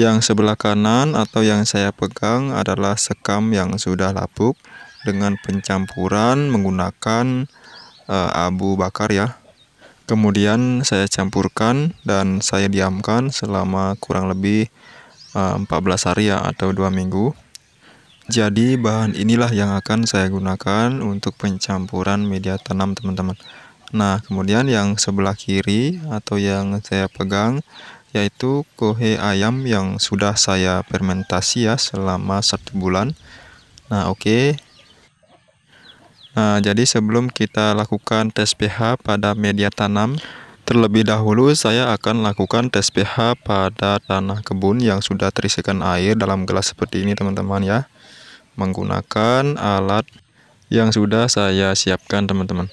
Yang sebelah kanan atau yang saya pegang adalah sekam yang sudah lapuk dengan pencampuran menggunakan e, abu bakar ya. Kemudian saya campurkan dan saya diamkan selama kurang lebih e, eh, 14 hari ya atau dua minggu. Jadi bahan inilah yang akan saya gunakan untuk pencampuran media tanam teman-teman. Nah, kemudian yang sebelah kiri atau yang saya pegang yaitu kohe ayam yang sudah saya fermentasi ya selama satu bulan nah oke okay. nah jadi sebelum kita lakukan tes pH pada media tanam terlebih dahulu saya akan lakukan tes pH pada tanah kebun yang sudah terisikan air dalam gelas seperti ini teman-teman ya menggunakan alat yang sudah saya siapkan teman-teman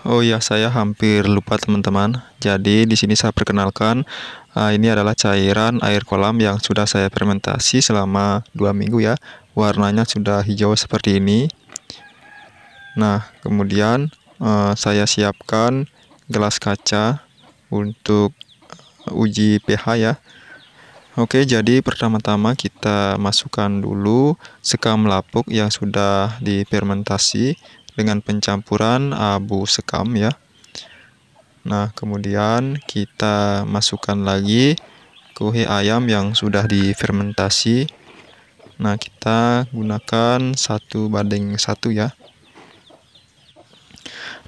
Oh ya, saya hampir lupa teman-teman. Jadi di sini saya perkenalkan uh, ini adalah cairan air kolam yang sudah saya fermentasi selama dua minggu ya. Warnanya sudah hijau seperti ini. Nah, kemudian uh, saya siapkan gelas kaca untuk eh, uji pH ya. Oke, jadi pertama-tama kita masukkan dulu sekam lapuk yang sudah difermentasi dengan pencampuran abu sekam ya. Nah, kemudian kita masukkan lagi kuhi ayam yang sudah difermentasi. Nah, kita gunakan satu banding satu ya.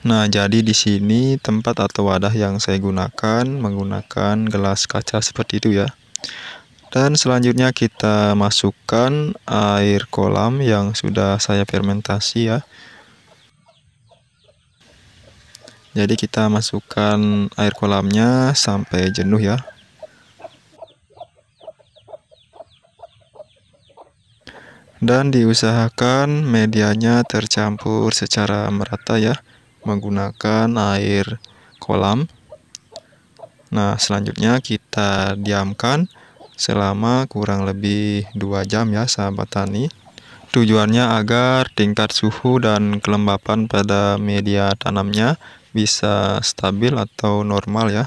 Nah, jadi di sini tempat atau wadah yang saya gunakan menggunakan gelas kaca seperti itu ya. Dan selanjutnya kita masukkan air kolam yang sudah saya fermentasi ya jadi kita masukkan air kolamnya sampai jenuh ya dan diusahakan medianya tercampur secara merata ya menggunakan air kolam nah selanjutnya kita diamkan selama kurang lebih 2 jam ya sahabat tani tujuannya agar tingkat suhu dan kelembapan pada media tanamnya bisa stabil atau normal ya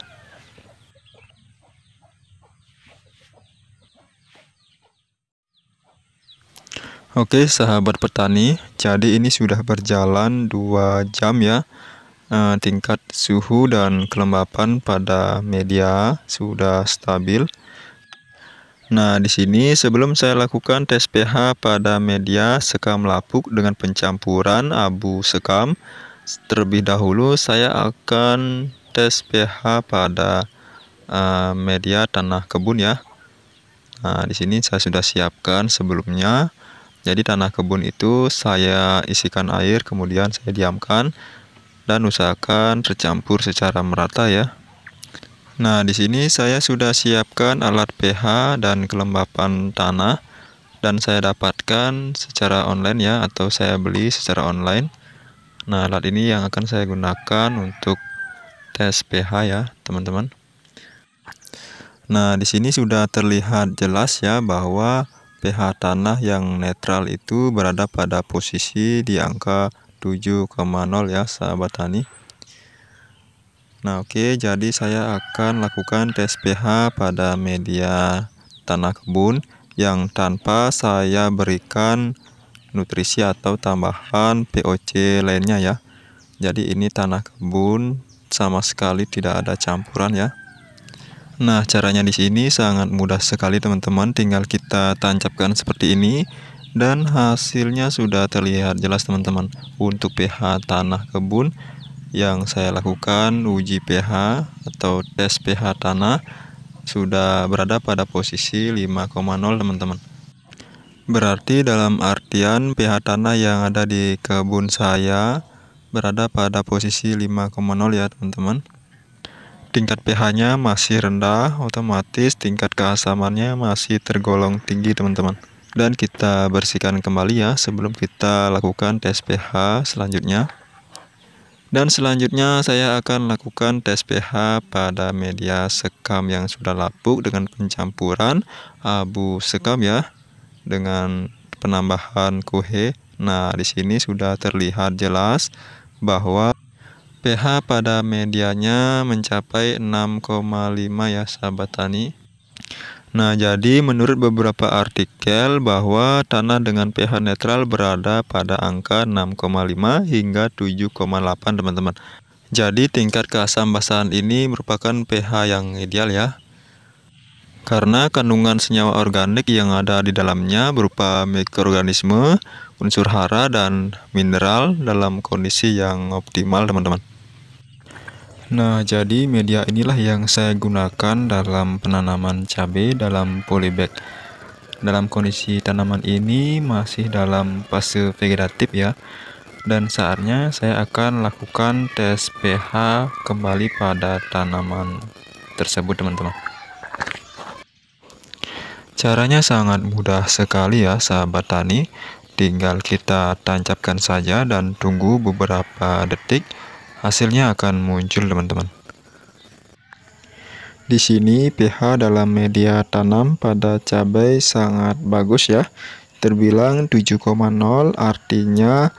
Oke sahabat petani jadi ini sudah berjalan dua jam ya eh, tingkat suhu dan kelembapan pada media sudah stabil Nah, di sini sebelum saya lakukan tes pH pada media sekam lapuk dengan pencampuran abu sekam Terlebih dahulu saya akan tes pH pada uh, media tanah kebun ya. Nah, di sini saya sudah siapkan sebelumnya. Jadi tanah kebun itu saya isikan air kemudian saya diamkan dan usahakan tercampur secara merata ya. Nah, di sini saya sudah siapkan alat pH dan kelembapan tanah dan saya dapatkan secara online ya atau saya beli secara online. Nah, alat ini yang akan saya gunakan untuk tes pH ya, teman-teman. Nah, di sini sudah terlihat jelas ya bahwa pH tanah yang netral itu berada pada posisi di angka 7,0 ya, sahabat tani. Nah, oke, okay, jadi saya akan lakukan tes pH pada media tanah kebun yang tanpa saya berikan nutrisi atau tambahan POC lainnya ya jadi ini tanah kebun sama sekali tidak ada campuran ya nah caranya di sini sangat mudah sekali teman-teman tinggal kita tancapkan seperti ini dan hasilnya sudah terlihat jelas teman-teman untuk pH tanah kebun yang saya lakukan uji pH atau tes pH tanah sudah berada pada posisi 5,0 teman-teman Berarti dalam artian pH tanah yang ada di kebun saya berada pada posisi 5,0 ya teman-teman. Tingkat pH-nya masih rendah, otomatis tingkat keasamannya masih tergolong tinggi teman-teman. Dan kita bersihkan kembali ya sebelum kita lakukan tes pH selanjutnya. Dan selanjutnya saya akan lakukan tes pH pada media sekam yang sudah lapuk dengan pencampuran abu sekam ya dengan penambahan kuhe. Nah, di sini sudah terlihat jelas bahwa pH pada medianya mencapai 6,5 ya sahabat tani. Nah, jadi menurut beberapa artikel bahwa tanah dengan pH netral berada pada angka 6,5 hingga 7,8 teman-teman. Jadi tingkat keasam basahan ini merupakan pH yang ideal ya karena kandungan senyawa organik yang ada di dalamnya berupa mikroorganisme, unsur hara, dan mineral dalam kondisi yang optimal teman-teman. Nah, jadi media inilah yang saya gunakan dalam penanaman cabai dalam polybag. Dalam kondisi tanaman ini masih dalam fase vegetatif ya. Dan saatnya saya akan lakukan tes pH kembali pada tanaman tersebut, teman-teman. Caranya sangat mudah sekali ya sahabat tani, tinggal kita tancapkan saja dan tunggu beberapa detik, hasilnya akan muncul teman-teman. Di sini pH dalam media tanam pada cabai sangat bagus ya, terbilang 7,0 artinya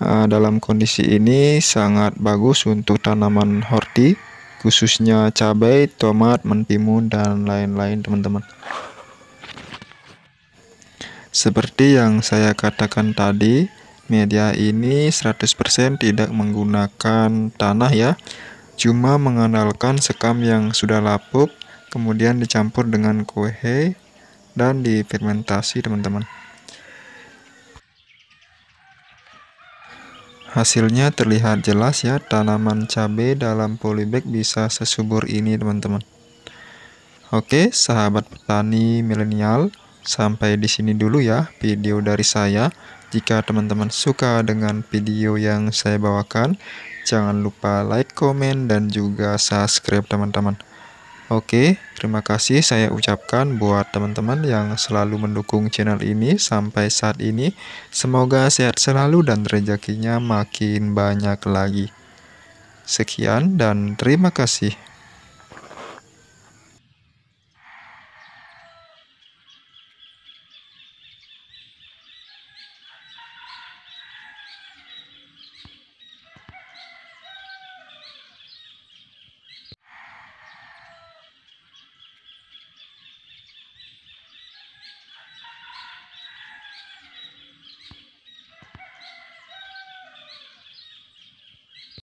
e, dalam kondisi ini sangat bagus untuk tanaman horti khususnya cabai, tomat, mentimun, dan lain-lain teman-teman. Seperti yang saya katakan tadi, media ini 100% tidak menggunakan tanah ya, cuma mengandalkan sekam yang sudah lapuk, kemudian dicampur dengan kue dan difermentasi teman-teman. Hasilnya terlihat jelas ya, tanaman cabai dalam polybag bisa sesubur ini teman-teman. Oke, sahabat petani milenial, Sampai di sini dulu ya video dari saya. Jika teman-teman suka dengan video yang saya bawakan, jangan lupa like, komen, dan juga subscribe teman-teman. Oke, terima kasih saya ucapkan buat teman-teman yang selalu mendukung channel ini sampai saat ini. Semoga sehat selalu dan rezekinya makin banyak lagi. Sekian dan terima kasih.